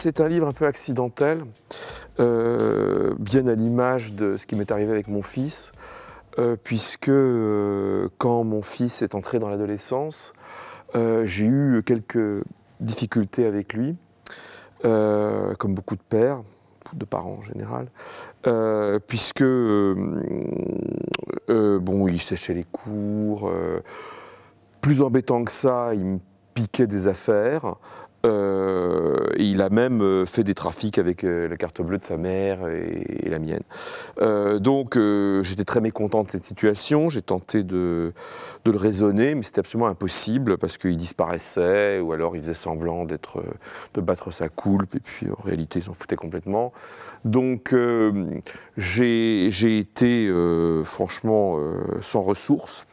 c'est un livre un peu accidentel, euh, bien à l'image de ce qui m'est arrivé avec mon fils, euh, puisque euh, quand mon fils est entré dans l'adolescence, j'ai eu quelques difficultés avec lui, comme beaucoup de pères, de parents en général, puisque bon, il séchait les cours. plus embêtant que ça, il me piquait des affaires. Euh, et il a même euh, fait des trafics avec euh, la carte bleue de sa mère et, la mienne. donc j'étais très mécontent de cette situation, j'ai tenté de, le raisonner, mais c'était absolument impossible parce qu'il disparaissait ou alors il faisait semblant d'être, de battre sa coulpe et puis en réalité il s'en foutait complètement. Donc j'ai, été franchement sans ressources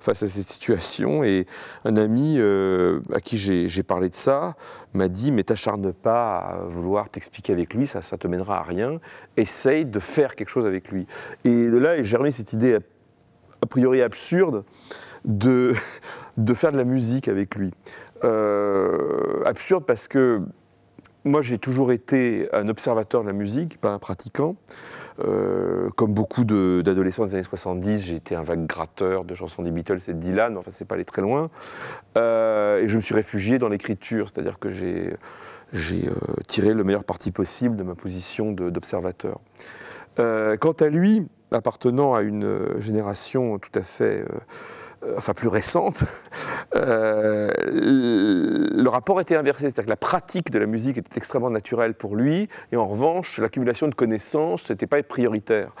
face à cette situation. Et un ami euh, à qui j'ai parlé de ça m'a dit Mais t'acharne pas à vouloir t'expliquer avec lui, ça, ça te mènera à rien. Essaye de faire quelque chose avec lui. Et de là est germée cette idée a priori absurde de, de faire de la musique avec lui. Euh, absurde parce que moi, j'ai toujours été un observateur de la musique, pas un pratiquant. Euh, comme beaucoup d'adolescents des années 70, j'ai été un vague gratteur de chansons des Beatles et de Dylan, enfin, c'est pas allé très loin. Euh, et je me suis réfugié dans l'écriture, c'est-à-dire que j'ai euh, tiré le meilleur parti possible de ma position d'observateur. quant à lui, appartenant à une génération tout à fait euh, enfin plus récente, euh, le rapport était inversé, c'est-à-dire que la pratique de la musique était extrêmement naturelle pour lui, et en revanche, l'accumulation de connaissances n'était pas prioritaire.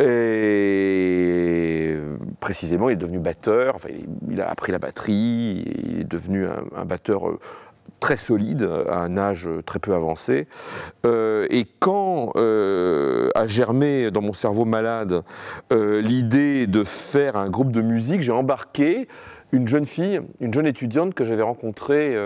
Et précisément, il est devenu batteur, il a appris la batterie, il est devenu un batteur euh, très solide, à un âge très peu avancé. Euh, et quand euh, a germé dans mon cerveau malade euh, l'idée de faire un groupe de musique, j'ai embarqué une jeune fille, une jeune étudiante que j'avais rencontrée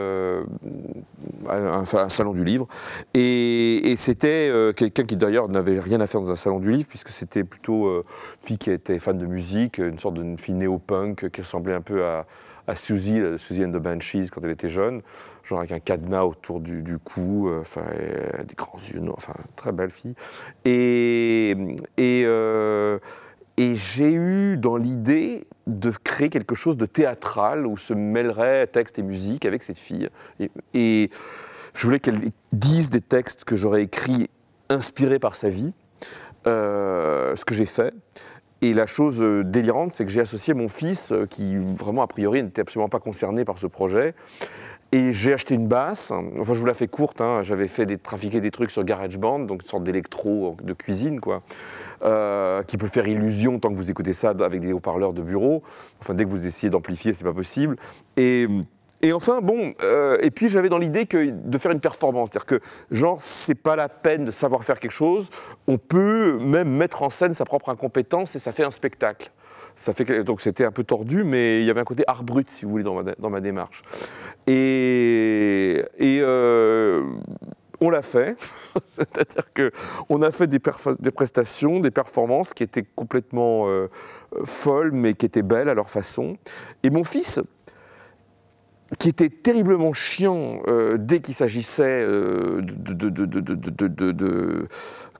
à, un, salon du livre. Et, c'était quelqu'un qui d'ailleurs n'avait rien à faire dans un salon du livre, puisque c'était plutôt une fille qui était fan de musique, une sorte de fille néo-punk qui ressemblait un peu à, à Suzy, Suzy and the Banshees, quand elle était jeune, genre avec un cadenas autour du, cou, euh, enfin, euh, des grands yeux, enfin, très belle fille. Et, euh, et, j'ai eu dans l'idée de créer quelque chose de théâtral où se mêleraient texte et musique avec cette fille. Et, je voulais qu'elle dise des textes que j'aurais écrits inspirés par sa vie, ce que j'ai fait. Et la chose euh, délirante, c'est que j'ai associé mon fils, euh, qui vraiment a priori n'était absolument pas concerné par ce projet. Et j'ai acheté une basse, enfin je vous la fais courte, hein. j'avais fait des, trafiquer des trucs sur GarageBand, donc une sorte d'électro de cuisine, quoi, euh, qui peut faire illusion tant que vous écoutez ça avec des haut-parleurs de bureau. Enfin, dès que vous essayez d'amplifier, c'est pas possible. Et. Et enfin, bon, euh, et puis j'avais dans l'idée que de faire une performance, c'est-à-dire que genre c'est pas la peine de savoir faire quelque chose, on peut même mettre en scène sa propre incompétence et ça fait un spectacle. Ça fait, donc c'était un peu tordu, mais il y avait un côté art brut, si vous voulez, dans ma, démarche. Et, euh, on l'a fait, c'est-à-dire qu'on a fait des, des, prestations, des performances qui étaient complètement euh, folles, mais qui étaient belles à leur façon. Et mon fils, qui était terriblement chiant euh, dès qu'il s'agissait euh, de,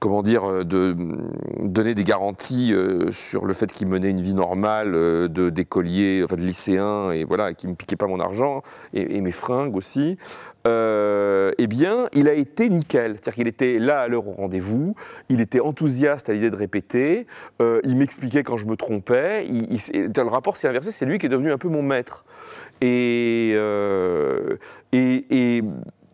comment dire, euh, de mm, donner des garanties euh, sur le fait qu'il menait une vie normale euh, de d'écolier, enfin de lycéen, et voilà, qui me piquait pas mon argent et, mes fringues aussi. eh bien, il a été nickel. C'est-à-dire qu'il était là à l'heure au rendez-vous, il était enthousiaste à l'idée de répéter, il m'expliquait quand je me trompais. Il, le rapport s'est inversé, c'est lui qui est devenu un peu mon maître. et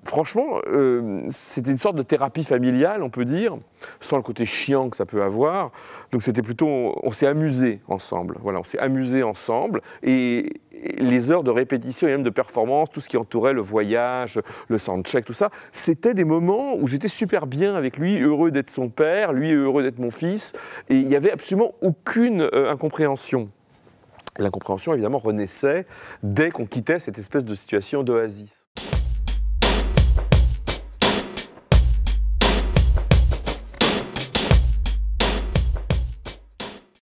franchement, euh, c'était une sorte de thérapie familiale, on peut dire, sans le côté chiant que ça peut avoir. Donc c'était plutôt, on s'est amusé ensemble. Voilà, on s'est amusé ensemble. Et, les heures de répétition et même de performance, tout ce qui entourait le voyage, le soundcheck, tout ça, c'était des moments où j'étais super bien avec lui, heureux d'être son père, lui heureux d'être mon fils. Et il n'y avait absolument aucune euh, incompréhension. L'incompréhension, évidemment, renaissait dès qu'on quittait cette espèce de situation d'oasis.